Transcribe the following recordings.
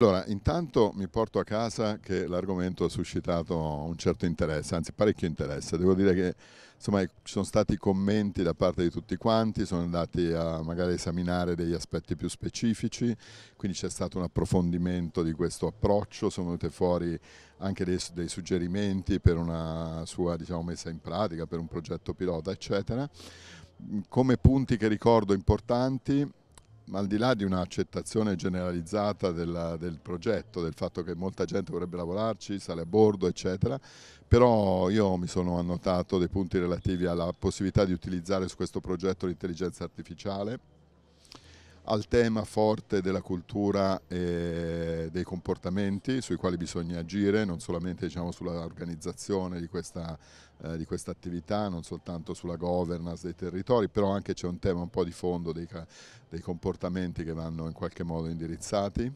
Allora, intanto mi porto a casa che l'argomento ha suscitato un certo interesse, anzi parecchio interesse. Devo dire che insomma, ci sono stati commenti da parte di tutti quanti, sono andati a magari esaminare degli aspetti più specifici, quindi c'è stato un approfondimento di questo approccio, sono venute fuori anche dei, dei suggerimenti per una sua diciamo, messa in pratica, per un progetto pilota, eccetera. Come punti che ricordo importanti, ma al di là di un'accettazione generalizzata della, del progetto, del fatto che molta gente vorrebbe lavorarci, sale a bordo, eccetera, però io mi sono annotato dei punti relativi alla possibilità di utilizzare su questo progetto l'intelligenza artificiale, al tema forte della cultura e dei comportamenti sui quali bisogna agire, non solamente diciamo, sull'organizzazione di questa eh, di questa attività, non soltanto sulla governance dei territori, però anche c'è un tema un po' di fondo dei, dei comportamenti che vanno in qualche modo indirizzati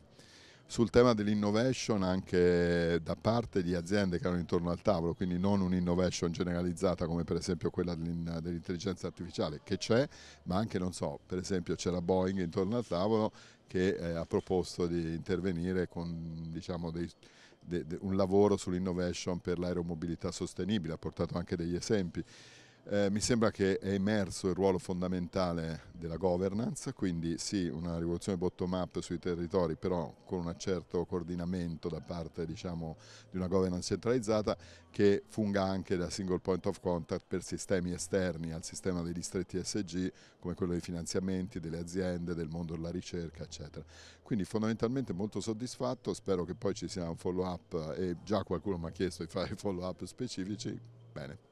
sul tema dell'innovation anche da parte di aziende che erano intorno al tavolo, quindi non un'innovation generalizzata come per esempio quella dell'intelligenza artificiale che c'è, ma anche non so, per esempio c'era Boeing intorno al tavolo che eh, ha proposto di intervenire con diciamo, dei, de, de, un lavoro sull'innovation per l'aeromobilità sostenibile, ha portato anche degli esempi. Eh, mi sembra che è emerso il ruolo fondamentale della governance, quindi sì, una rivoluzione bottom-up sui territori, però con un certo coordinamento da parte diciamo, di una governance centralizzata che funga anche da single point of contact per sistemi esterni al sistema dei distretti SG, come quello dei finanziamenti, delle aziende, del mondo della ricerca, eccetera. Quindi fondamentalmente molto soddisfatto, spero che poi ci sia un follow-up e già qualcuno mi ha chiesto di fare follow-up specifici. Bene.